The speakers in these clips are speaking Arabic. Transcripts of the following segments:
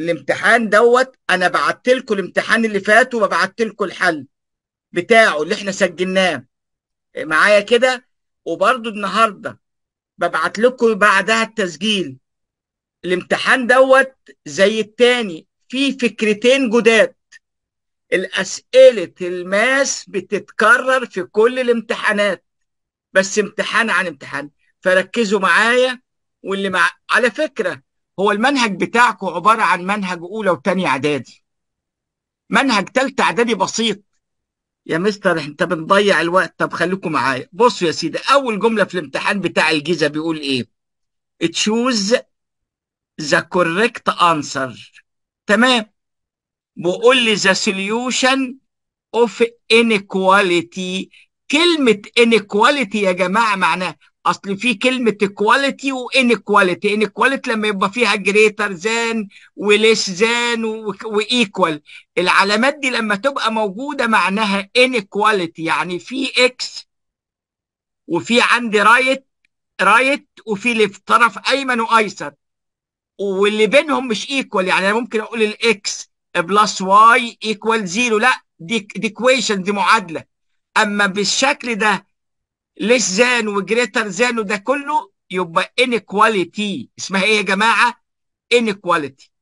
الامتحان دوت انا بعت لكم الامتحان اللي فات وببعت لكم الحل بتاعه اللي احنا سجلناه معايا كده وبرده النهارده ببعت لكم بعدها التسجيل الامتحان دوت زي التاني في فكرتين جداد الأسئلة الماس بتتكرر في كل الامتحانات بس امتحان عن امتحان فركزوا معايا واللي مع على فكرة هو المنهج بتاعكم عبارة عن منهج أولى وتانية إعدادي منهج تالتة إعدادي بسيط يا مستر أنت بنضيع الوقت طب خليكم معايا بصوا يا سيدي أول جملة في الامتحان بتاع الجيزة بيقول إيه تشوز ذا كوريكت أنسر تمام بقول لي ذا سوليوشن اوف انيكواليتي كلمة انيكواليتي يا جماعة معناها اصل في كلمه كواليتي وانيكواليتي انيكواليتي لما يبقى فيها جريتر ذان وليس ذان وايكوال العلامات دي لما تبقى موجوده معناها انيكواليتي يعني في اكس وفي عندي رايت رايت وفي ليفت طرف ايمن وايسر واللي بينهم مش ايكوال يعني انا ممكن اقول الاكس بلس واي ايكوال زيرو لا دي دي كويشن دي معادله اما بالشكل ده ليش زان وجريتر زان وده كله يبقى انيكواليتي اسمها ايه يا جماعه انيكواليتي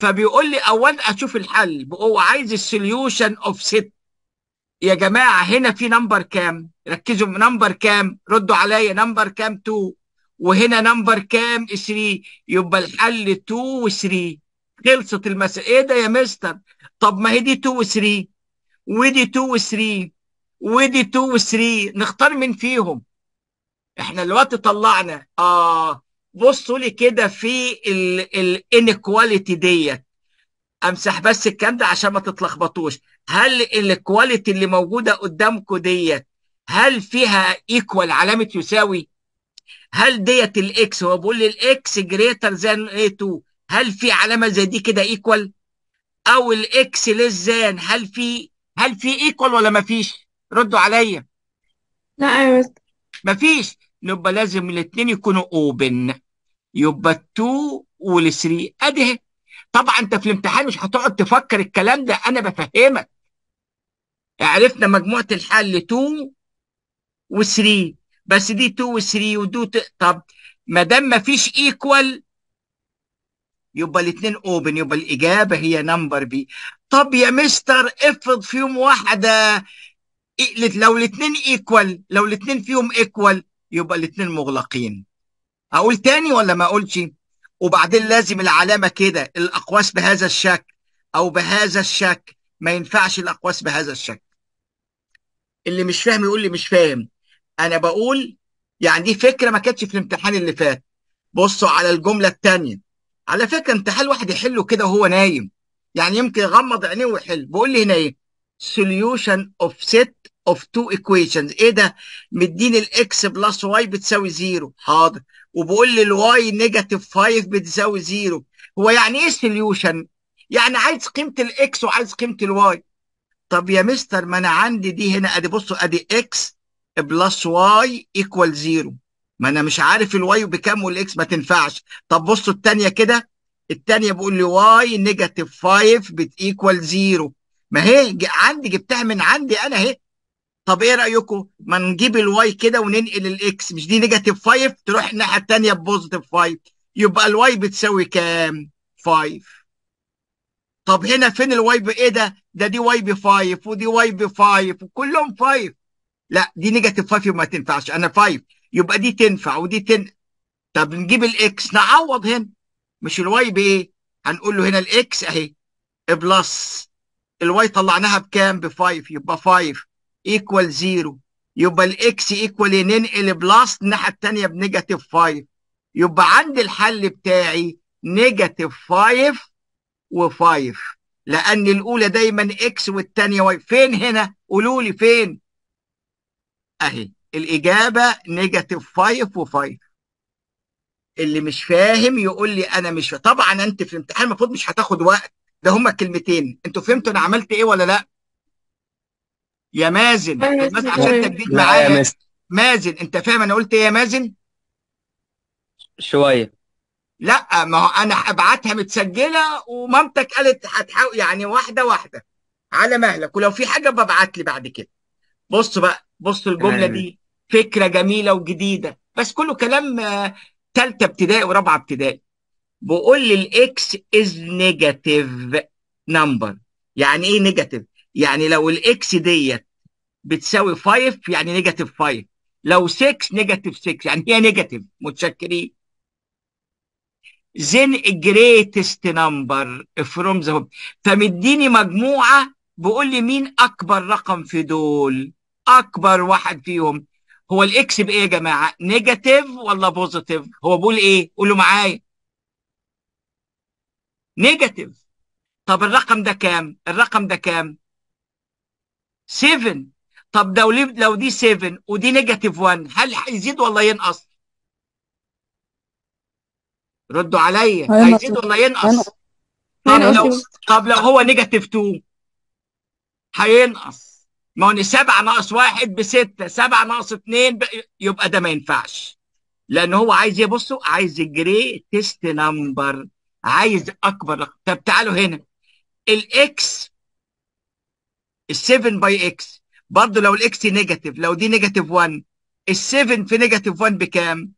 فبيقول لي اولا اشوف الحل هو عايز السوليوشن اوف ست يا جماعه هنا في نمبر كام ركزوا نمبر كام ردوا عليا نمبر كام 2 وهنا نمبر كام 3 يبقى الحل 2 و 3 خلصت المساله ايه ده يا مستر طب ما هي دي 2 و 3 ودي 2 و 3 ودي 2 و3 نختار من فيهم احنا الوقت طلعنا اه بصوا لي كده في الانيكواليتي ديت امسح بس الكلام ده عشان ما تتلخبطوش هل الكواليتي اللي موجوده قدامكم ديت هل فيها ايكوال علامه يساوي هل ديت الاكس هو بيقول لي الاكس جريتر ذان اي 2 هل في علامه زي دي كده ايكوال او الاكس ليس ذان هل في هل في ايكوال ولا ما فيش ردوا عليا لا يا ايوه مفيش يبقى لازم الاثنين يكونوا اوبن يبقى التو والثري ادي طبعا انت في الامتحان مش هتقعد تفكر الكلام ده انا بفهمك عرفنا مجموعه الحل 2 و3 بس دي 2 و3 ودو ت... طب ما دام ما فيش ايكوال يبقى الاثنين اوبن يبقى الاجابه هي نمبر بي طب يا مستر افرض فيهم واحده لو الاثنين ايكوال لو الاثنين فيهم ايكوال يبقى الاثنين مغلقين اقول تاني ولا ما اقولش وبعدين لازم العلامه كده الاقواس بهذا الشكل او بهذا الشكل ما ينفعش الاقواس بهذا الشكل اللي مش فاهم يقول لي مش فاهم انا بقول يعني دي فكره ما كانتش في الامتحان اللي فات بصوا على الجمله الثانيه على فكره امتحان الواحد يحله كده وهو نايم يعني يمكن يغمض عينيه ويحل بقول لي هنا ايه solution of set of two equations ايه ده مديني الاكس بلس واي بتساوي زيرو حاضر وبقول لي الواي نيجاتيف 5 بتساوي زيرو هو يعني ايه سوليوشن يعني عايز قيمه الاكس وعايز قيمه الواي طب يا مستر ما انا عندي دي هنا ادي بصوا ادي اكس بلس واي ايكوال زيرو ما انا مش عارف الواي بكام والاكس ما تنفعش طب بصوا الثانيه كده الثانيه بقول لي واي نيجاتيف 5 بتيكوال زيرو ما هي عندي جبتها من عندي انا اهي طب ايه رايكم ما نجيب الواي كده وننقل الاكس مش دي نيجاتيف 5 تروح الناحيه الثانيه بوزيتيف 5 يبقى الواي بتساوي كام 5 طب هنا فين الواي بايه ده ده دي واي ب 5 ودي واي ب 5 وكلهم 5 لا دي نيجاتيف 5 ما تنفعش انا 5 يبقى دي تنفع ودي تن طب نجيب الاكس نعوض هنا مش الواي بايه هنقول له هنا الاكس اهي بلس الواي طلعناها بكام ب 5 يبقى 5 ايكوال 0 يبقى الاكس ايكوال ننقل بلس الناحيه الثانيه بنيجاتيف 5 يبقى عندي الحل بتاعي نيجاتيف 5 و5 لان الاولى دايما اكس والثانيه واي فين هنا قولوا لي فين اهي الاجابه نيجاتيف 5 و5 اللي مش فاهم يقول لي انا مش فاهم. طبعا انت في الامتحان المفروض مش هتاخد وقت ده هما الكلمتين انتوا فهمتوا انا عملت ايه ولا لا يا مازن أيوة يا عشان أيوة. تجديد معايا مازن انت فاهم انا قلت ايه يا مازن شويه لا ما هو انا ابعتها متسجله ومامتك قالت هتحاول يعني واحده واحده على مهلك ولو في حاجه ببعت لي بعد كده بص بقى بص الجمله دي فكره جميله وجديده بس كله كلام ثالثه آه، ابتدائي ورابعه ابتدائي بقول لي الاكس از نيجاتيف نمبر يعني ايه نيجاتيف يعني لو الاكس ديت بتساوي 5 يعني نيجاتيف 5 لو 6 نيجاتيف 6 يعني هي نيجاتيف متشكرين زين جريتست نمبر فروم ذا فمديني مجموعة بقول لي مين أكبر رقم في دول أكبر واحد فيهم هو الإكس بإيه يا جماعة نيجاتيف ولا بوزيتيف هو بيقول إيه قولوا معايا نيجاتيف طب الرقم ده كام الرقم ده كام 7 طب لو لو دي 7 ودي نيجاتيف 1 هل هيزيد ولا ينقص ردوا عليا هيزيد ولا ينقص طب لو طب لو هو نيجاتيف 2 هينقص ما هو 7 ناقص 1 ب 6 7 ناقص 2 يبقى ده ما ينفعش لان هو عايز ايه بصوا عايز الجري تيست نمبر عايز اكبر رقم طب تعالوا هنا الاكس ال7 باي اكس برضه لو الاكس نيجاتيف لو دي نيجاتيف 1 ال7 في نيجاتيف 1 بكام؟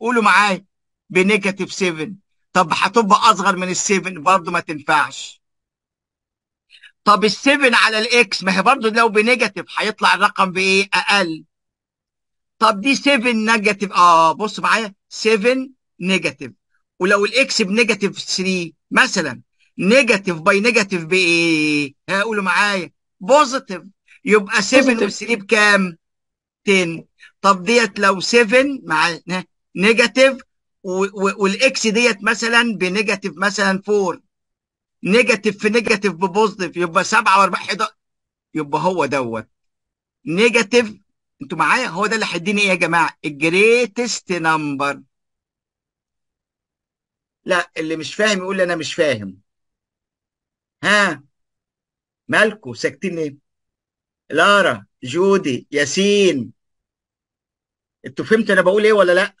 قولوا معايا بنيجاتيف 7 طب هتبقى اصغر من ال7 برضه ما تنفعش طب ال7 على الاكس ما هي برضه لو بنيجاتيف هيطلع الرقم بايه؟ اقل طب دي 7 نيجاتيف اه بص معايا 7 نيجاتيف ولو الاكس بنيجاتيف 3 مثلا نيجاتيف باي نيجاتيف بايه؟ قولوا معايا بوزيتيف يبقى 7 و3 بكام؟ 10 طب ديت لو 7 مع نيجاتيف والاكس ديت مثلا بنيجاتيف مثلا 4 نيجاتيف في نيجاتيف ببوزيتيف يبقى 7 و4 11 يبقى هو دوت نيجاتيف انتوا معايا هو ده اللي هيديني ايه يا جماعه؟ الجريتست نمبر لا اللي مش فاهم يقول لي انا مش فاهم ها مالكوا ساكتين ايه لارا جودي ياسين انتوا فهمتوا انا بقول ايه ولا لا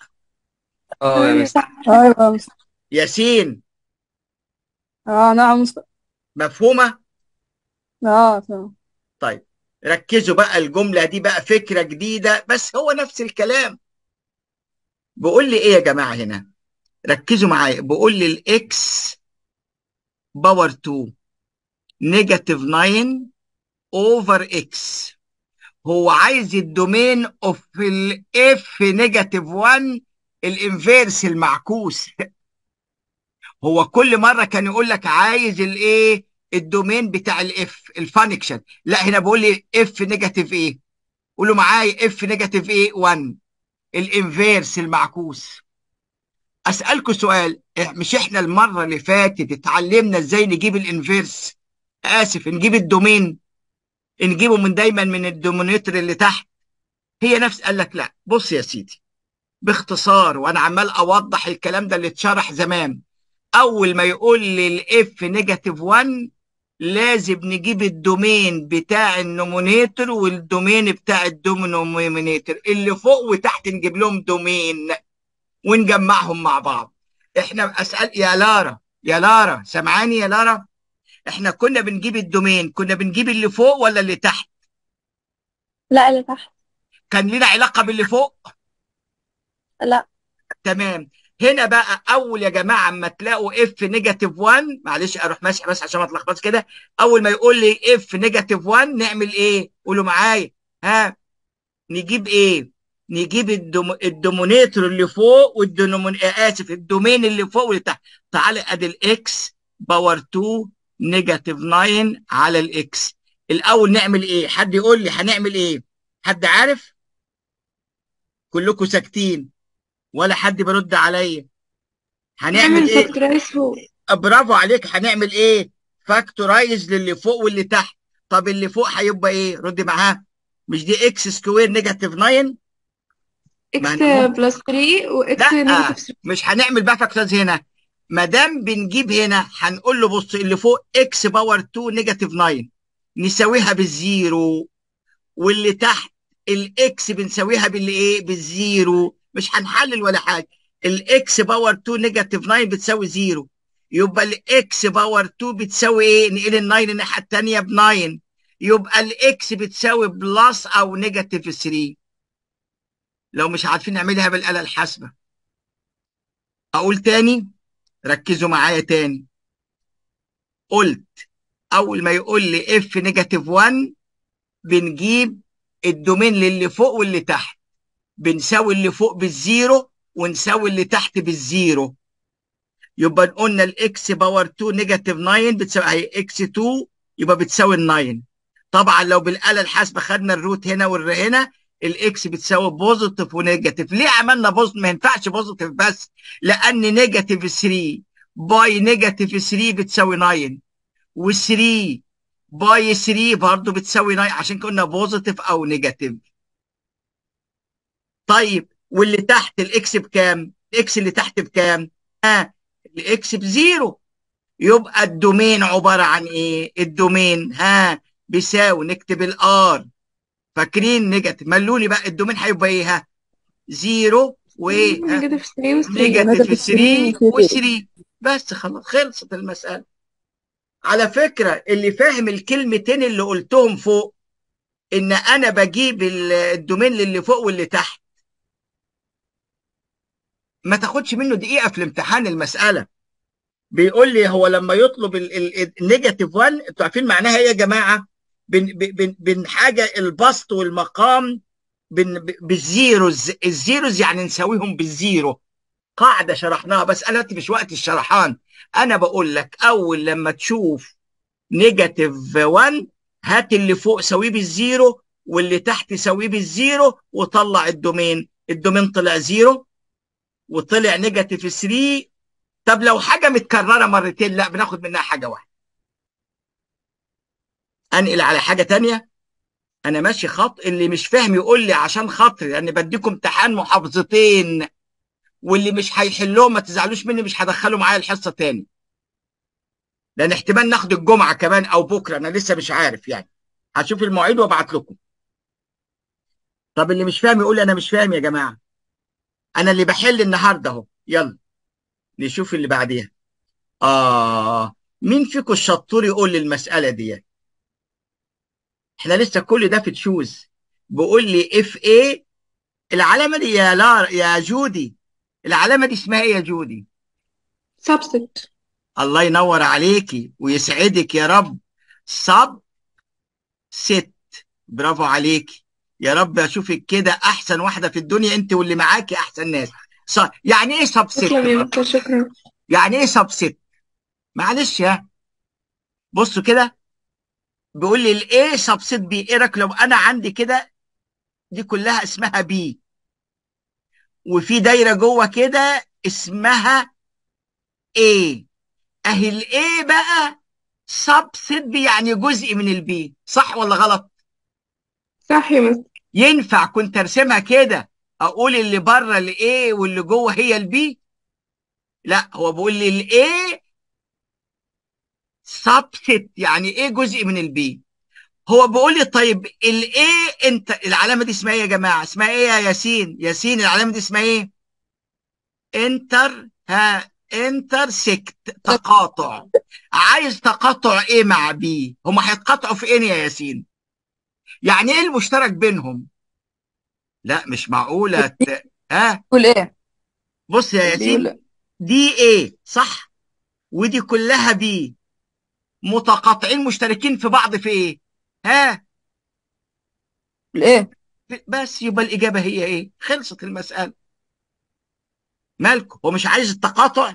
اه يا مستر أيوة، يا مستر ياسين اه نعم مستر مفهومه اه تمام طيب ركزوا بقى الجمله دي بقى فكره جديده بس هو نفس الكلام بقول لي ايه يا جماعه هنا ركزوا معايا بقول لي الاكس باور 2 نيجاتيف 9 اوفر اكس هو عايز الدومين اوف الاف نيجاتيف 1 الانفيرس المعكوس هو كل مره كان يقول لك عايز الايه الدومين بتاع الاف الفانكشن لا هنا بقول لي اف نيجاتيف ايه قولوا معايا اف نيجاتيف ايه 1 الانفيرس المعكوس اسالكم سؤال مش احنا المره اللي فاتت اتعلمنا ازاي نجيب الانفيرس اسف نجيب الدومين نجيبه من دايما من الدومينيتر اللي تحت هي نفس قال لك لا بص يا سيدي باختصار وانا عمال اوضح الكلام ده اللي اتشرح زمان اول ما يقول لي الاف نيجاتيف 1 لازم نجيب الدومين بتاع النومينيتور والدومين بتاع الدومينيتور اللي فوق وتحت نجيب لهم دومين ونجمعهم مع بعض احنا اسال يا لارا يا لارا سامعاني يا لارا احنا كنا بنجيب الدومين كنا بنجيب اللي فوق ولا اللي تحت لا اللي تحت كان لنا علاقه باللي فوق لا تمام هنا بقى اول يا جماعه اما تلاقوا اف نيجاتيف 1 معلش اروح ماشي بس عشان ما اتلخبطش كده اول ما يقول لي اف نيجاتيف 1 نعمل ايه قولوا معايا ها نجيب ايه نجيب الدوم... الدومينيتور اللي فوق والدومين آه، اسف الدومين اللي فوق واللي تحت تعالى ادي الاكس باور 2 نيجاتيف 9 على الاكس الاول نعمل ايه حد يقول لي هنعمل ايه حد عارف كلكم ساكتين ولا حد برد عليا هنعمل ايه آه، برافو عليك هنعمل ايه فاكتورايز للي فوق واللي تحت طب اللي فوق هيبقى ايه ردي معاه مش دي اكس سكوير نيجاتيف 9 اكس بلس 3 واكس نيجاتيف 3 مش هنعمل بقى فاكتورز هنا ما دام بنجيب هنا هنقول له بص اللي فوق اكس باور 2 نيجاتيف 9 نساويها بالزيرو واللي تحت الاكس بنساويها بالايه بالزيرو مش هنحلل ولا حاجه الاكس باور 2 نيجاتيف 9 بتساوي زيرو يبقى الاكس باور 2 بتساوي ايه نقل ال 9 الناحيه الثانيه ب 9 يبقى الاكس بتساوي بلس او نيجاتيف 3 لو مش عارفين نعملها بالآلة الحاسبة أقول تاني ركزوا معايا تاني قلت أول ما يقول لي اف نيجاتيف 1 بنجيب الدومين للي فوق واللي تحت بنساوي اللي فوق بالزيرو ونساوي اللي تحت بالزيرو يبقى قلنا الاكس باور 2 نيجاتيف 9 بتساوي اكس 2 يبقى بتساوي ال 9 طبعا لو بالاله الحاسبه خدنا الروت هنا والر هنا الاكس بتساوي بوزيتيف ونيجاتيف ليه عملنا بوزيتيف ما ينفعش بوزيتيف بس لان نيجاتيف 3 باي نيجاتيف 3 بتساوي 9 و3 باي 3 برضه بتساوي 9 عشان قلنا بوزيتيف او نيجاتيف طيب واللي تحت الاكس بكام الاكس اللي تحت بكام اه الاكس بزيرو يبقى الدومين عباره عن ايه الدومين ها بيساوي نكتب الار فاكرين نيجاتيف ملوا لي بقى الدومين هيبقى ايه ها زيرو وايه نيجاتيف 3 نيجاتيف 3 و3 بس خلاص خلصت المساله على فكره اللي فاهم الكلمتين اللي قلتهم فوق ان انا بجيب الدومين للي فوق واللي تحت ما تاخدش منه دقيقه في الامتحان المساله بيقول لي هو لما يطلب النيجاتيف 1 انتوا عارفين معناها ايه يا جماعه بن بن بن حاجه البسط والمقام بن بالزيروز الزيروز يعني نساويهم بالزيرو قاعده شرحناها بس انا مش وقت الشرحان انا بقول لك اول لما تشوف نيجاتيف 1 هات اللي فوق ساويه بالزيرو واللي تحت ساويه بالزيرو وطلع الدومين الدومين طلع زيرو وطلع نيجاتيف 3 طب لو حاجه متكرره مرتين لا بناخد منها حاجه واحده انقل على حاجه تانية انا ماشي خط اللي مش فاهم يقول لي عشان خاطري لان بديكم امتحان محافظتين واللي مش هيحلهم ما تزعلوش مني مش هدخله معايا الحصه تاني لان احتمال ناخد الجمعه كمان او بكره انا لسه مش عارف يعني هشوف المواعيد وابعت لكم طب اللي مش فاهم يقول لي انا مش فاهم يا جماعه انا اللي بحل النهارده اهو يلا نشوف اللي بعديها اه مين فيكم الشطور يقول لي المساله ديت احنا لسه كل ده في تشوز بيقول لي اف اي العلامه دي يا لار يا جودي العلامه دي اسمها ايه يا جودي؟ سبسكت الله ينور عليكي ويسعدك يا رب سب ست برافو عليكي يا رب اشوفك كده احسن واحده في الدنيا انت واللي معاكي احسن ناس ص... يعني ايه سب ست؟ شكرا يعني ايه سب ست؟ معلش يا بصوا كده بيقول لي الاي سبسيت بي ايه رايك لو انا عندي كده دي كلها اسمها بي وفي دايره جوه كده اسمها اي اهي الاي بقى سبسيت بي يعني جزء من البي صح ولا غلط صح يا مستر ينفع كنت ارسمها كده اقول اللي بره الاي واللي جوه هي البي لا هو بيقول لي الاي سبست يعني ايه جزء من البي هو بيقول لي طيب الايه انت العلامه دي اسمها ايه يا جماعه اسمها ايه يا ياسين ياسين العلامه دي اسمها ايه انتر ها انترسكت تقاطع عايز تقاطع ايه مع بي هما هيتقاطعوا في ايه يا ياسين يعني ايه المشترك بينهم لا مش معقوله ت... ها قول ايه بص يا ياسين دي ايه صح ودي كلها بي متقاطعين مشتركين في بعض في ايه ها الايه بس يبقى الاجابه هي ايه خلصت المساله مالك هو مش عايز التقاطع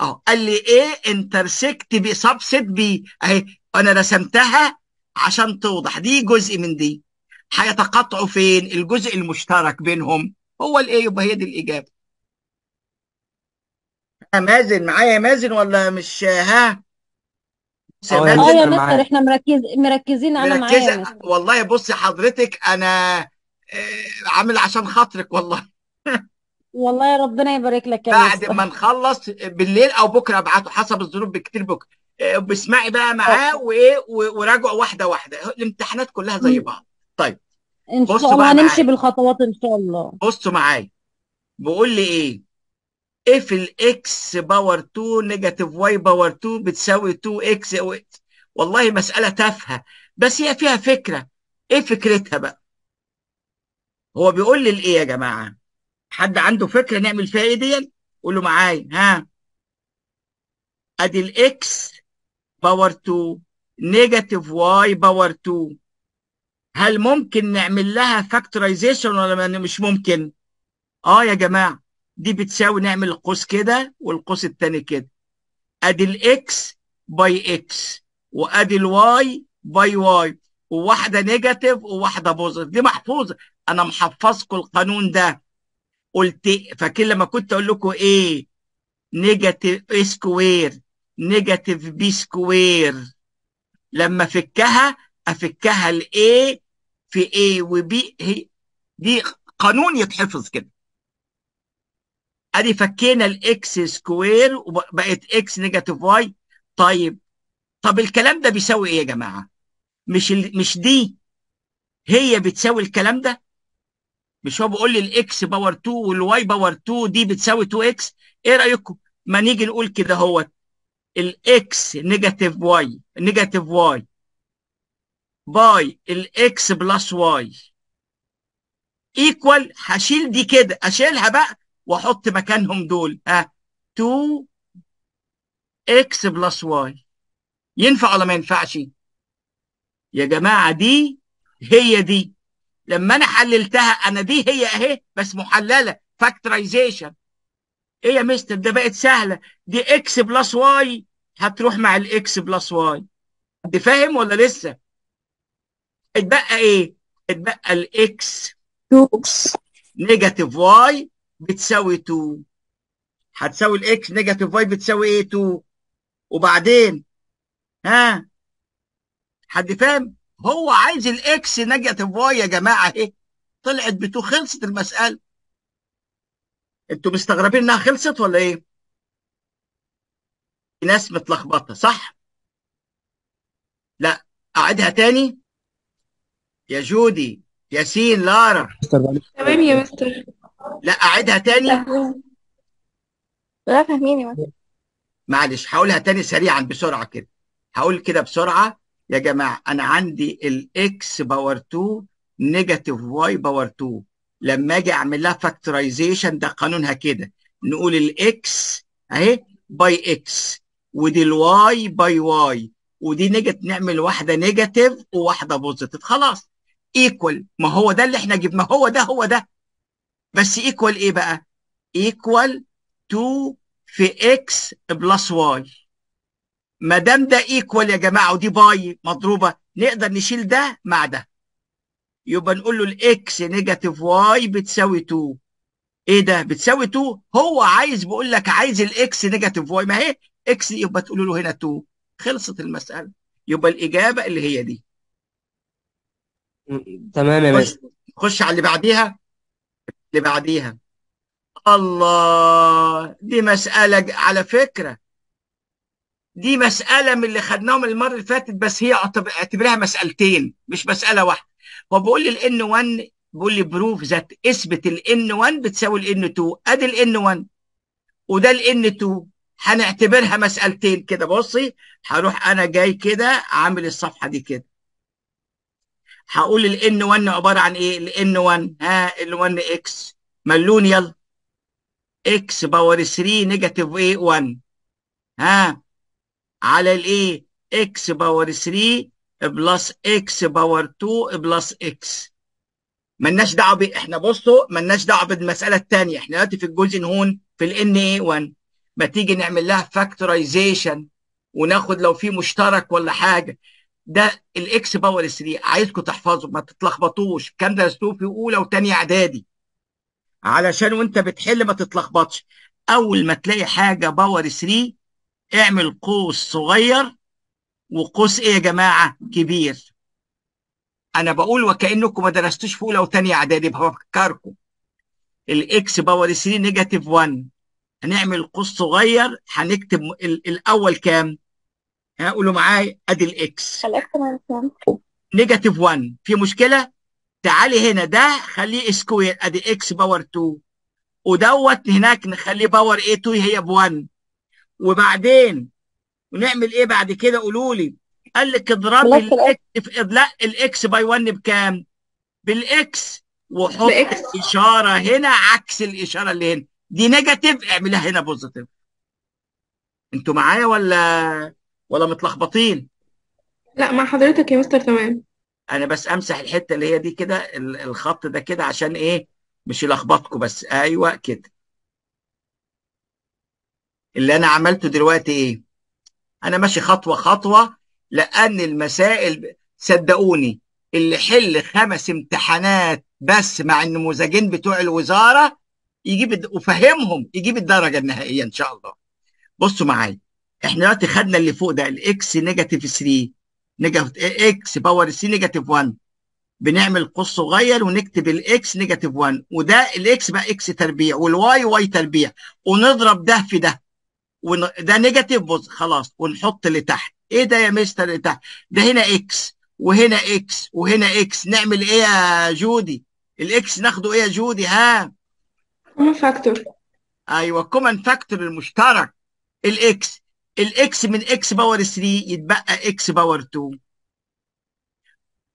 اه قال لي ايه انترسكت بي سبسيت بي اهي انا رسمتها عشان توضح دي جزء من دي هيتقاطعوا فين الجزء المشترك بينهم هو الايه يبقى هي دي الاجابه مازن معايا مازن ولا مش ها سمعت اه يا مستر احنا مركز مركزين انا معايا يا مستر والله بصي حضرتك أنا آه، عامل عشان خاطرك والله والله ربنا يبارك لك يا بعد مستر ما نخلص بالليل أو بكرة أبعته حسب الظروف بكتير بكرة آه، بقى معاه وإيه وراجعه واحدة واحدة الامتحانات كلها زي بعض طيب ان شاء بصوا الله بقى هنمشي معايا بالخطوات ان شاء الله بصوا معايا بقول لي إيه اف الاكس باور 2 نيجاتيف واي باور 2 بتساوي 2 اكس او اكس والله مساله تافهه بس هي فيها فكره ايه فكرتها بقى هو بيقول لي الايه يا جماعه حد عنده فكره نعمل فيها ايه دي قول له معايا ها ادي الاكس باور 2 نيجاتيف واي باور 2 هل ممكن نعمل لها فاكتورايزيشن ولا مش ممكن اه يا جماعه دي بتساوي نعمل القوس كده والقوس الثاني كده ادي الاكس باي اكس وادي الواي باي واي وواحده نيجاتيف وواحده بوزيتيف دي محفوظه انا محفظكم القانون ده قلت إيه؟ فاكر لما كنت اقول لكم ايه نيجاتيف اي سكوير نيجاتيف بي سكوير لما افكها افكها الاي في اي وبي هي دي قانون يتحفظ كده ادي فكينا الاكس سكوير وبقت اكس نيجاتيف واي طيب طب الكلام ده بيساوي ايه يا جماعه مش ال... مش دي هي بتساوي الكلام ده مش هو بيقول لي الاكس باور 2 والواي باور 2 دي بتساوي 2 اكس ايه رايكم ما نيجي نقول كده اهوت الاكس نيجاتيف واي نيجاتيف واي باي الاكس بلس واي ايكوال هشيل دي كده اشيلها بقى واحط مكانهم دول ها 2 اكس بلس واي ينفع ولا ما ينفعش يا جماعه دي هي دي لما انا حللتها انا دي هي اهي بس محلله فاكتورايزيشن ايه يا مستر ده بقت سهله دي اكس بلس واي هتروح مع الاكس بلس واي انت فاهم ولا لسه اتبقى ايه اتبقى الاكس 2 نيجاتيف واي بتساوي 2 هتساوي الاكس نيجاتيف واي بتساوي ايه 2 وبعدين ها حد فاهم هو عايز الاكس نيجاتيف واي يا جماعه اهي طلعت ب 2 خلصت المساله انتوا مستغربين انها خلصت ولا ايه في ناس متلخبطه صح لا اعدها تاني يا جودي ياسين لارا تمام يا مستر لا اعيدها تاني لا فهميني معلش هقولها تاني سريعا بسرعه كده هقول كده بسرعه يا جماعه انا عندي الاكس باور 2 نيجاتيف واي باور 2 لما اجي اعمل لها فاكتورايزيشن ده قانونها كده نقول الاكس اهي باي اكس ودي الواي باي واي ودي نيجاتيف نعمل واحده نيجاتيف وواحده بوزيتيف خلاص ايكوال ما هو ده اللي احنا جبنا هو ده هو ده بس ايكوال ايه بقى ايكوال 2 في اكس بلس واي ما دام ده ايكوال يا جماعه ودي باي مضروبه نقدر نشيل ده مع ده يبقى نقول له الاكس نيجاتيف واي بتساوي 2 ايه ده بتساوي 2 هو عايز بيقول لك عايز الاكس نيجاتيف واي ما هي اكس يبقى تقول له هنا 2 خلصت المساله يبقى الاجابه اللي هي دي تمام يا باشا خش على اللي بعديها اللي بعديها الله دي مسألة على فكرة دي مسألة من اللي خدناهم المرة اللي فاتت بس هي اعتبرها مسألتين مش مسألة واحدة هو بيقول لي الان 1 بيقول لي بروف ذات اثبت الان 1 بتساوي الان 2 ادي الان 1 وده الان 2 هنعتبرها مسألتين كده بصي هروح انا جاي كده عامل الصفحة دي كده هقول ال N1 عباره عن ايه؟ ال N1 ها ال 1 اكس ملون يلا X باور 3 نيجاتيف a 1 ها على A إيه؟ X باور 3 بلس X باور 2 بلس X ملناش دعوه ب احنا بصوا ملناش دعوه بالمساله الثانيه احنا دلوقتي في الجزء هون في ال n 1 ما تيجي نعمل لها فاكتورايزيشن وناخد لو في مشترك ولا حاجه ده الاكس باور 3 عايزكم تحفظوا ما تتلخبطوش الكلام ده درستوه في اولى وثانيه اعدادي علشان وانت بتحل ما تتلخبطش اول ما تلاقي حاجه باور 3 اعمل قوس صغير وقوس ايه يا جماعه كبير انا بقول وكانكم ما درستوش في اولى وثانيه اعدادي بفكركم الاكس باور 3 نيجاتيف 1 هنعمل قوس صغير هنكتب الاول كام ها قولوا معايا ادي الاكس نيجاتيف 1 في مشكله تعالي هنا ده خليه سكوير ادي اكس باور 2 ودوت هناك نخليه باور ايه 2 هي ب 1 وبعدين ونعمل ايه بعد كده قولوا لي قال لك اضرب الاكس في لا الاكس باي 1 بكام؟ بالاكس وحط اشاره هنا عكس الاشاره اللي هنا دي نيجاتيف اعملها هنا بوزيتيف انتوا معايا ولا ولا متلخبطين لا مع حضرتك يا مستر تمام انا بس امسح الحته اللي هي دي كده الخط ده كده عشان ايه مش يلخبطكم بس ايوه كده اللي انا عملته دلوقتي ايه انا ماشي خطوه خطوه لان المسائل صدقوني اللي حل خمس امتحانات بس مع النموذجين بتوع الوزاره يجيب وفهمهم يجيب الدرجه النهائيه ان شاء الله بصوا معايا احنا دلوقتي خدنا اللي فوق ده الاكس نيجاتيف 3 نيجاتيف اكس باور 3 نيجاتيف 1 بنعمل قوس صغير ونكتب الاكس نيجاتيف 1 وده الاكس بقى اكس تربيع والواي واي تربيع ونضرب ده في ده وده نيجاتيف بص خلاص ونحط اللي تحت ايه ده يا مستر اللي تحت ده هنا اكس وهنا اكس وهنا اكس نعمل ايه يا جودي الاكس ناخده ايه يا جودي ها كومن فاكتور ايوه كومن فاكتور المشترك الاكس الاكس من اكس باور 3 يتبقى اكس باور 2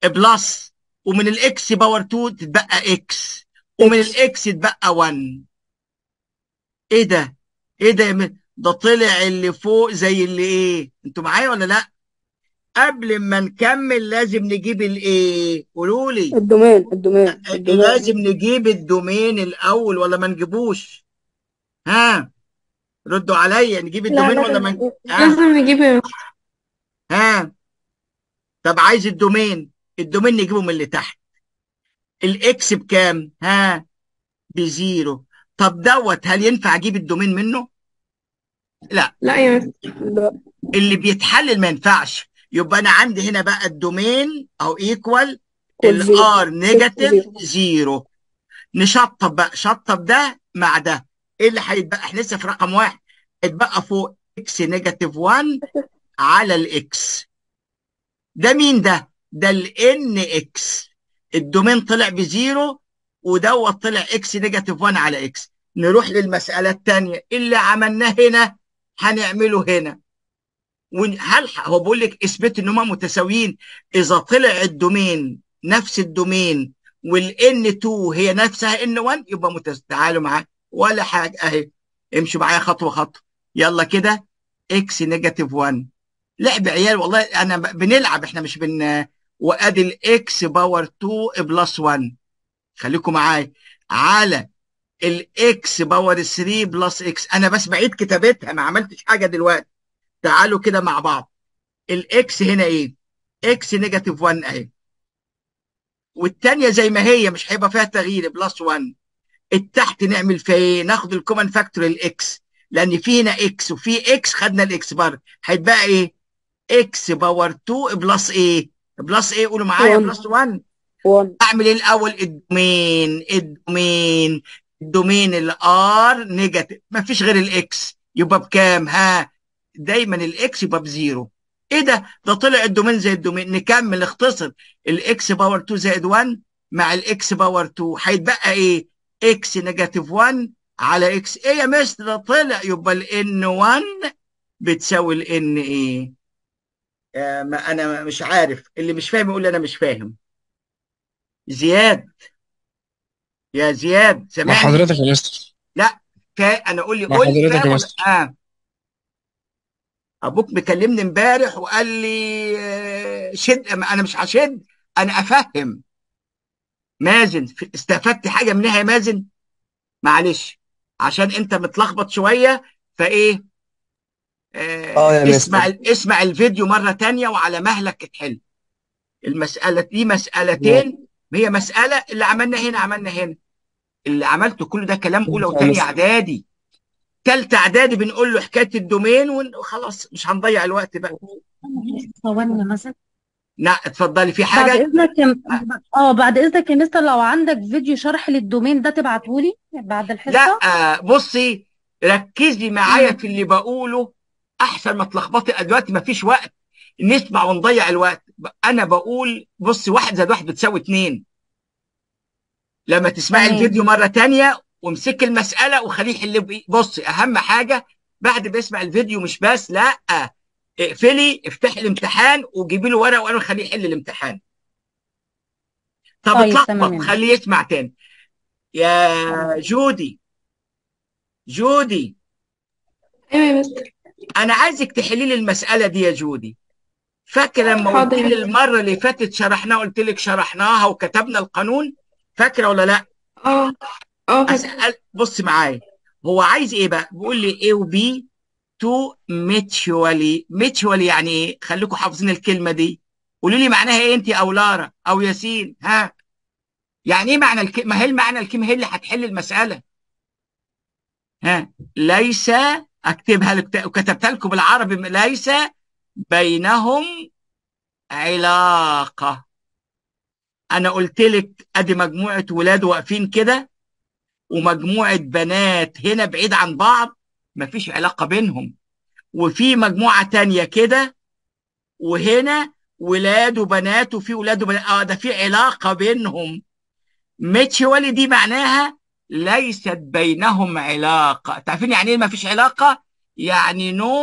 بلس ومن الاكس باور 2 تتبقى اكس ومن الاكس يتبقى 1 ايه ده؟ ايه ده يا ده طلع اللي فوق زي اللي ايه؟ انتوا معايا ولا لا؟ قبل ما نكمل لازم نجيب الايه؟ قولوا لي الدومين الدومين لازم نجيب الدومين الاول ولا ما نجيبوش؟ ها ردوا عليا نجيب يعني الدومين ولا ما لازم نجيب ها طب عايز الدومين الدومين نجيبه من اللي تحت الاكس بكام ها بزيرو طب دوت هل ينفع اجيب الدومين منه لا لا يعني. اللي بيتحلل ما ينفعش يبقى انا عندي هنا بقى الدومين او ايكوال الار نيجاتيف زيرو نشطب بقى شطب ده مع ده ايه اللي هيتبقى احنا لسه في رقم واحد هيتبقى فوق اكس نيجاتيف 1 على الاكس ده مين ده ده الان اكس الدومين طلع بزيرو ودوت طلع اكس نيجاتيف 1 على اكس نروح للمساله الثانيه اللي عملناه هنا هنعمله هنا وهل هو بقول لك اثبت ان هم متساويين اذا طلع الدومين نفس الدومين والان 2 هي نفسها ان 1 يبقى متساويين تعالوا معاك ولا حاجه اهي امشوا معايا خطوه خطوه يلا كده اكس نيجاتيف 1 لعب عيال والله انا بنلعب احنا مش بن وادي الاكس باور 2 بلس 1 خليكم معايا على الاكس باور 3 بلس اكس انا بس بعيد كتابتها ما عملتش حاجه دلوقتي تعالوا كده مع بعض الاكس هنا ايه اكس نيجاتيف 1 اهي والثانيه زي ما هي مش هيبقى فيها تغيير بلس 1 التحت نعمل فيها ايه؟ ناخد الكومن فاكتور الاكس لان في هنا اكس وفي اكس خدنا الاكس بار هيتبقى ايه؟ اكس باور 2 بلس ايه؟ بلس ايه قولوا معايا بلس 1 اعمل ايه الاول الدومين الدومين الدومين الار نيجاتيف ما فيش غير الاكس يبقى بكام ها دايما الاكس يبقى بزيرو ايه ده ده طلع الدومين زي الدومين نكمل اختصر الاكس باور 2 زائد 1 مع الاكس باور 2 هيتبقى ايه اكس نيجاتيف 1 على اكس ايه يا مستر طلع يبقى الان 1 بتساوي الان ايه؟ ما انا مش عارف اللي مش فاهم يقول لي انا مش فاهم زياد يا زياد سامعني لا حضرتك يا مستر لا انا قول لي قول لي حضرتك يا مستر اه ابوك مكلمني امبارح وقال لي آه، شد انا مش هشد انا افهم مازن استفدت حاجه منها يا مازن معلش عشان انت متلخبط شويه فايه آه, آه، اسمع مستر. اسمع الفيديو مره تانية وعلى مهلك تحل المساله دي مسالتين هي مساله اللي عملنا هنا عملنا هنا اللي عملته كل ده كلام اولى وثانيه اعدادي تالتة اعدادي بنقول له حكايه الدومين وخلاص مش هنضيع الوقت بقى صورنا مثلا لا اتفضلي في حاجه بعد اذنك اه بعد اذنك يا مستر لو عندك فيديو شرح للدومين ده تبعته لي بعد الحصه لا آه، بصي ركزي معايا في اللي بقوله احسن ما تلخبطي دلوقتي ما فيش وقت نسمع ونضيع الوقت انا بقول بصي واحد زائد واحد بتساوي اتنين لما تسمعي الفيديو مره تانية وامسكي المساله وخليه يحل بصي اهم حاجه بعد ما يسمع الفيديو مش بس لا اقفلي افتحي الامتحان وجيبي له ورقه وقلم خليه يحل الامتحان طب طيب، اتلخبط خليه يسمع تاني يا جودي جودي ايوه يا انا عايزك تحلي لي المساله دي يا جودي فاكره لما قلت لي المره اللي فاتت شرحناها قلت لك شرحناها وكتبنا القانون فاكره ولا لا اه اه بصي معايا هو عايز ايه بقى بيقول لي ايه وبي تو ميتشوالي ميتشوالي يعني ايه خليكم حافظين الكلمه دي قولوا لي معناها ايه انت او لارا او ياسين ها يعني ايه معنى الكلمة؟ ما هي المعنى الكلمه هي اللي هتحل المساله ها ليس اكتبها لك وكتبتها لكم بالعربي ليس بينهم علاقه انا قلت لك ادي مجموعه ولاد واقفين كده ومجموعه بنات هنا بعيد عن بعض مفيش علاقه بينهم وفي مجموعه تانية كده وهنا ولاد وبنات وفي ولاد وبنات اه ده في علاقه بينهم ميتشوالي دي معناها ليست بينهم علاقه تعرفين يعني ايه مفيش علاقه يعني نو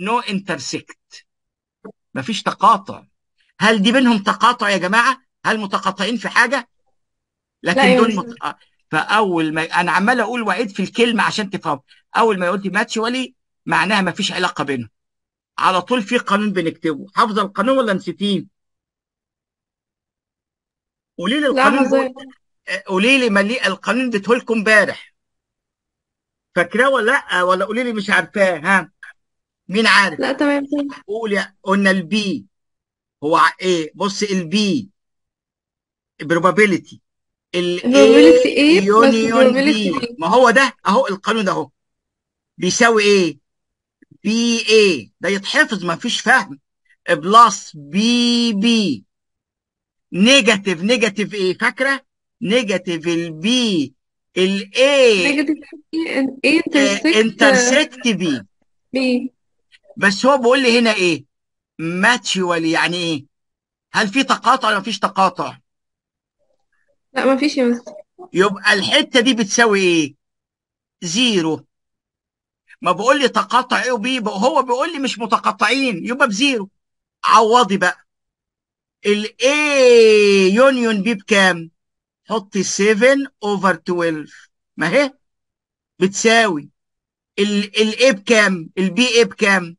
نو انترسكت مفيش تقاطع هل دي بينهم تقاطع يا جماعه هل متقاطعين في حاجه لكن لا دول مت... آه. فاول ما انا عمال اقول وعيد في الكلمه عشان تفهم اول ما قلت ولي معناها ما فيش علاقه بينهم على طول في قانون بنكتبه حافظه القانون ولا نسيتيه قولي لي القانون آه، قولي لي ملي القانون اديته لكم امبارح فاكراه ولا لا ولا قولي لي مش عارفاه ها مين عارف لا تمام قول قلنا البي هو ايه بص البي probability probability A يوني ما هو ده اهو القانون ده اهو بيساوي ايه؟ بي اي ده يتحفظ ما فيش فهم بلس بي بي نيجاتيف نيجاتيف ايه فاكره؟ نيجاتيف البي الاي انترسكت بي بي بس هو بيقول لي هنا ايه؟ ماتشوال يعني ايه؟ هل في تقاطع ولا مفيش تقاطع؟ لا ما فيش يبقى الحته دي بتساوي ايه؟ زيرو ما بقول لي ايه وبي هو بيقول لي مش متقاطعين يبقى بزيرو عوضي بقى الاي يونيون بي بكام؟ حطي 7 اوفر 12 ما هي بتساوي ال A بكام؟ ال B A بكام؟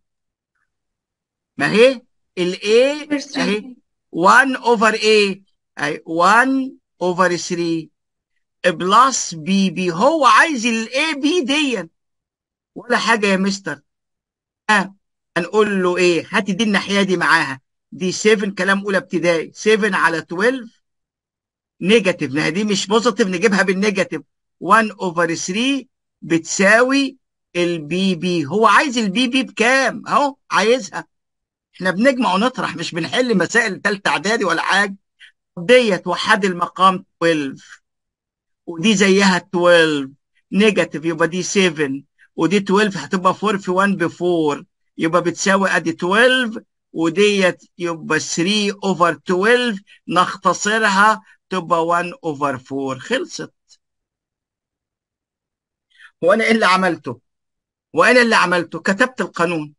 ما هي ال A اهي 1 اوفر A اهي 1 اوفر 3 بلس بي بي هو عايز الاي بي دي ولا حاجه يا مستر آه، هنقول له ايه هات دي الناحيه دي معاها دي 7 كلام اولى ابتدائي 7 على 12 نيجاتيف ما دي مش بوزيتيف نجيبها بالنيجاتيف 1 اوفر 3 بتساوي البي بي هو عايز البي بي بكام اهو عايزها احنا بنجمع ونطرح مش بنحل مسائل ثالثه اعدادي ولا حاجه ديت وحد المقام 12 ودي زيها 12 نيجاتيف يبقى دي 7 ودي 12 هتبقى 4 في 1 ب 4 يبقى بتساوي ادي 12 وديت يبقى 3 اوفر 12 نختصرها تبقى 1 اوفر 4 خلصت وانا ايه اللي عملته؟ وانا اللي عملته كتبت القانون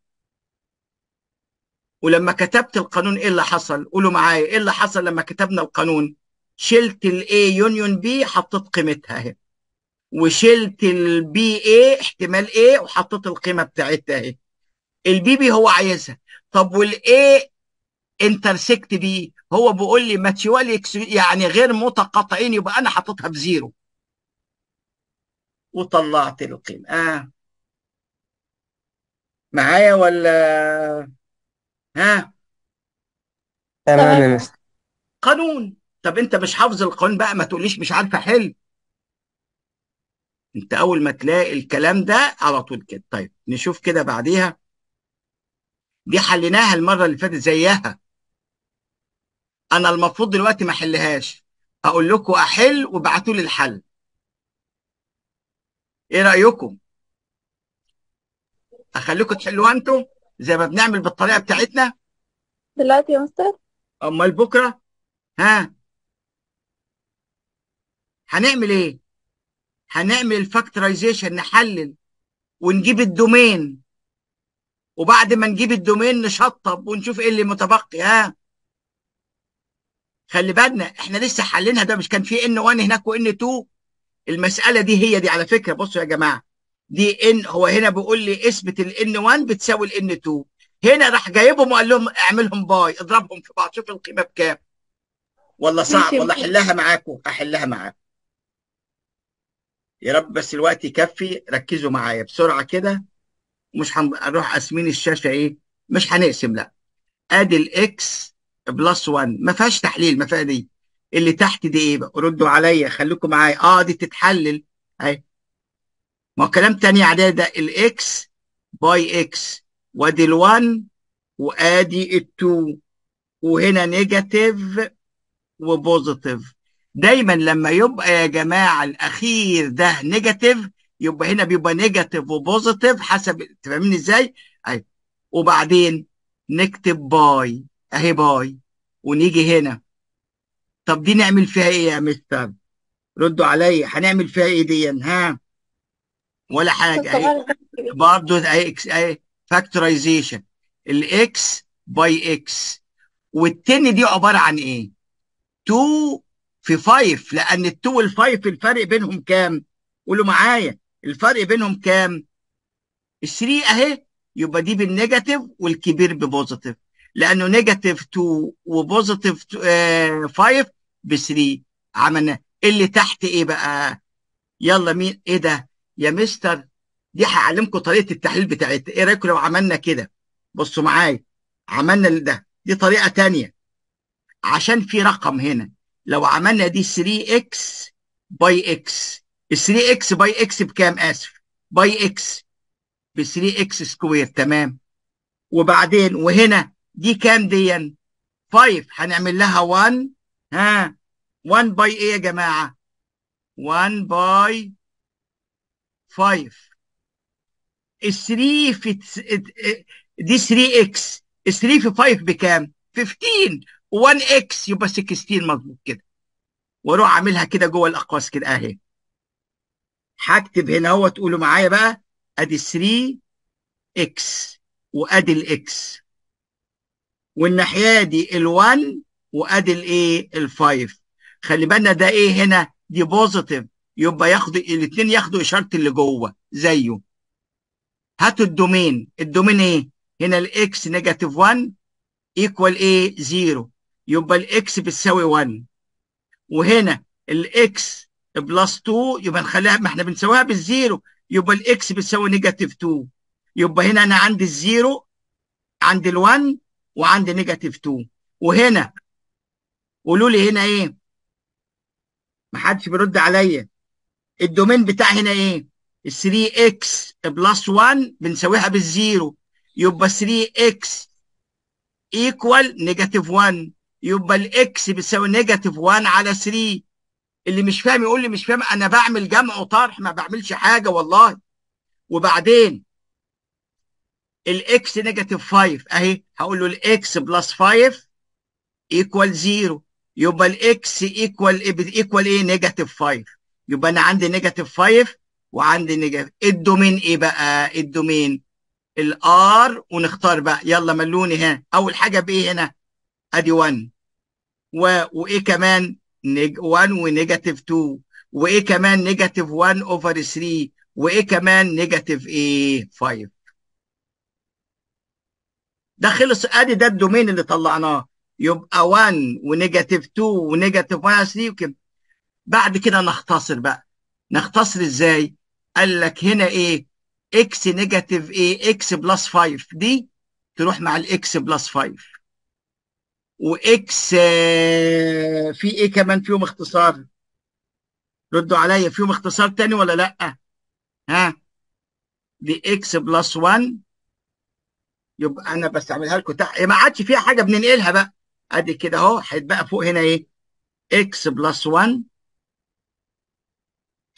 ولما كتبت القانون ايه اللي حصل قولوا معايا ايه اللي حصل لما كتبنا القانون شلت الاي يونيون بي حطيت قيمتها اهي وشلت البي اي احتمال ايه وحطيت القيمه بتاعتها اهي البي بي هو عايزها طب والاي انترسكت بيه هو بيقول لي ماتشوال يعني غير متقاطعين يبقى انا حطيتها بزيرو وطلعت القيمه اه معايا ولا ها تمام يا طيب. مستر قانون طب انت مش حافظ القانون بقى ما تقوليش مش عارف احل انت اول ما تلاقي الكلام ده على طول كده طيب نشوف كده بعديها دي حليناها المره اللي فاتت زيها انا المفروض دلوقتي ما احلهاش اقول لكم احل وابعتوا لي الحل ايه رايكم اخليكم تحلوها انتم زي ما بنعمل بالطريقه بتاعتنا دلوقتي يا مستر امال بكره ها هنعمل ايه هنعمل فاكتورايزيشن نحلل ونجيب الدومين وبعد ما نجيب الدومين نشطب ونشوف ايه اللي متبقي ها خلي بالنا احنا لسه حلينها ده مش كان في ان 1 هناك وان 2 المساله دي هي دي على فكره بصوا يا جماعه دي ان هو هنا بيقول لي اثبت الان 1 بتساوي الان 2 هنا راح جايبهم وقال لهم اعملهم باي اضربهم في بعض شوف القيمه بكام والله صعب والله احلها معاكم احلها معاكم يا رب بس الوقت يكفي ركزوا معايا بسرعه كده مش هنروح قاسمين الشاشه ايه مش هنقسم لا ادي الاكس بلس 1 ما فيهاش تحليل ما فيها دي اللي تحت دي ايه بقى ردوا عليا خليكم معايا اه دي تتحلل اهي ما هو كلام تاني عليه ده الاكس باي اكس وادي ال1 وادي ال2 وهنا نيجاتيف وبوزيتيف دايما لما يبقى يا جماعه الاخير ده نيجاتيف يبقى هنا بيبقى نيجاتيف وبوزيتيف حسب فاهمني ازاي؟ ايوه وبعدين نكتب باي اهي باي ونيجي هنا طب دي نعمل فيها ايه يا مستر؟ ردوا عليا هنعمل فيها ايه دي ها؟ ولا حاجه اهي برضه اكس اي فاكتورايزيشن الاكس باي اكس والتن دي عباره عن ايه؟ 2 في 5 لان ال2 وال5 الفرق بينهم كام؟ قولوا معايا الفرق بينهم كام ال3 اهي يبقى دي بالنيجاتيف والكبير ببوزيتيف لانه نيجاتيف 2 وبوزيتيف 5 ب 3 عملنا اللي تحت ايه بقى؟ يلا مين ايه ده؟ يا مستر دي هعلمكم طريقه التحليل بتاعتها ايه رايكم لو عملنا كده بصوا معايا عملنا ده دي طريقه تانية عشان في رقم هنا لو عملنا دي 3 اكس باي اكس 3 اكس باي اكس بكام اسف باي اكس ب 3 اكس سكوير تمام وبعدين وهنا دي كام دي 5 هنعمل لها 1 ها 1 باي ايه يا جماعه 1 باي 5 3 في دي 3 اكس 3 في 5 بكام 15 1 اكس يبقى 16 مظبوط كده واروح اعملها كده جوه الاقواس كده اهي هكتب هنا اهو تقولوا معايا بقى ادي 3 اكس وادي الاكس والناحيه دي ال1 وادي الايه ال5 خلي بالنا ده ايه هنا دي بوزيتيف يبقى ياخدوا الاثنين ياخدوا اشاره اللي جوه زيه هاتوا الدومين الدومين ايه هنا الاكس نيجاتيف 1 ايكوال ايه 0 يبقى الاكس بتساوي 1 وهنا الاكس بلس 2 يبقى نخليها ما احنا بنساويها بالزيرو يبقى الاكس بتساوي نيجاتيف 2 يبقى هنا انا عندي الزيرو عندي ال1 وعندي نيجاتيف 2 وهنا قولوا لي هنا ايه؟ ما حدش بيرد عليا الدومين بتاع هنا ايه 3 اكس بلس 1 بنساويها بالزيرو يبقى 3 اكس ايكوال نيجاتيف 1 يبقى الاكس بتساوي نيجاتيف 1 على 3 اللي مش فاهم يقول لي مش فاهم انا بعمل جمع وطرح ما بعملش حاجه والله وبعدين الاكس نيجاتيف 5 اهي هقول له الاكس بلس 5 ايكوال 0 يبقى الاكس ايكوال ايكوال ايه نيجاتيف 5 يبقى انا عندي نيجاتيف 5 وعندي نيجاتيف الدومين ايه بقى الدومين الار ونختار بقى يلا ملوني ها اول حاجه بايه هنا ادي 1 و... وايه كمان 1 ونيجاتيف 2 وايه كمان نيجاتيف 1 اوفر 3 وايه كمان نيجاتيف ايه 5 ده خلص ادي ده الدومين اللي طلعناه يبقى 1 ونيجاتيف 2 ونيجاتيف 1 3 وكده بعد كده نختصر بقى نختصر ازاي قال لك هنا ايه اكس نيجاتيف ايه اكس بلس 5 دي تروح مع الاكس بلس 5 واكس آه، في ايه كمان فيهم اختصار ردوا عليا فيهم اختصار تاني ولا لا ها دي اكس بلس 1 يبقى انا بستعملها لكم تحت ما عادش فيها حاجه بننقلها بقى ادي كده اهو هيتبقى فوق هنا ايه اكس بلس 1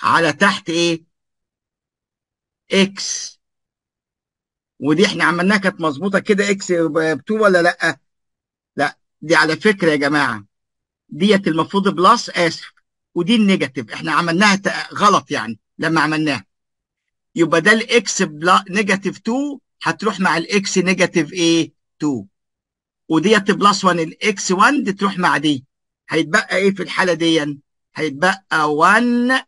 على تحت ايه اكس ودي احنا عملناها كانت مظبوطه كده اكس بتو ولا لا لا دي على فكره يا جماعه ديت المفروض بلس اسف ودي النيجاتيف احنا عملناها غلط يعني لما عملناها يبقى ده الاكس نيجاتيف 2 هتروح مع الاكس نيجاتيف ايه 2 وديت بلس 1 الاكس 1 دي تروح مع دي هيتبقى ايه في الحاله دي هيتبقى 1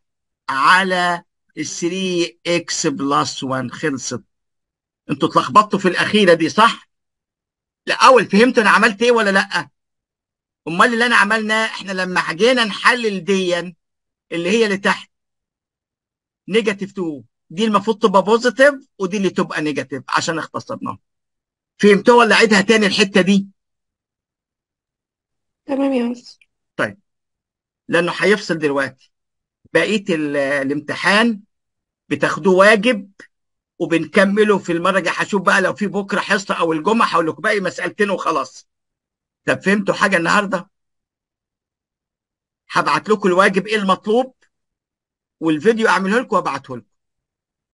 على 3 اكس بلس 1 خلصت انتوا اتلخبطتوا في الاخيره دي صح؟ الاول فهمت انا عملت ايه ولا لا؟ امال اللي انا عملناه احنا لما جينا نحلل ديا اللي هي اللي تحت نيجاتيف 2 دي المفروض تبقى بوزيتيف ودي اللي تبقى نيجاتيف عشان اختصرناها فهمتوا ولا عيدها تاني الحته دي؟ تمام يا مستر طيب لانه هيفصل دلوقتي بقيه الامتحان بتاخدوه واجب وبنكمله في المرجع هشوف بقى لو في بكره حصه او الجمعه هقول لكم باقي مسالتين وخلاص طب فهمتوا حاجه النهارده هبعت لكم الواجب ايه المطلوب والفيديو اعمله لكم وابعته لكم